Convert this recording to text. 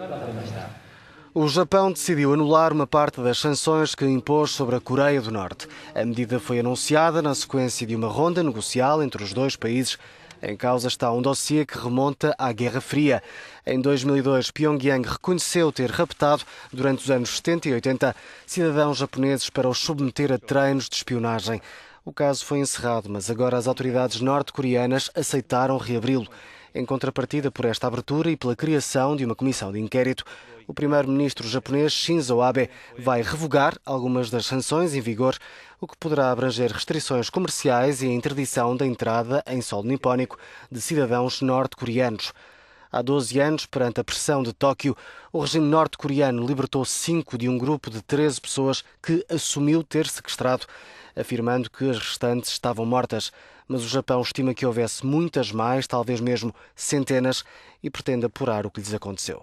É o Japão decidiu anular uma parte das sanções que impôs sobre a Coreia do Norte. A medida foi anunciada na sequência de uma ronda negocial entre os dois países. Em causa está um dossiê que remonta à Guerra Fria. Em 2002, Pyongyang reconheceu ter raptado, durante os anos 70 e 80, cidadãos japoneses para os submeter a treinos de espionagem. O caso foi encerrado, mas agora as autoridades norte-coreanas aceitaram reabri-lo. Em contrapartida por esta abertura e pela criação de uma comissão de inquérito, o primeiro-ministro japonês Shinzo Abe vai revogar algumas das sanções em vigor, o que poderá abranger restrições comerciais e a interdição da entrada em solo nipónico de cidadãos norte-coreanos. Há 12 anos, perante a pressão de Tóquio, o regime norte-coreano libertou cinco de um grupo de 13 pessoas que assumiu ter sequestrado, afirmando que as restantes estavam mortas. Mas o Japão estima que houvesse muitas mais, talvez mesmo centenas, e pretende apurar o que lhes aconteceu.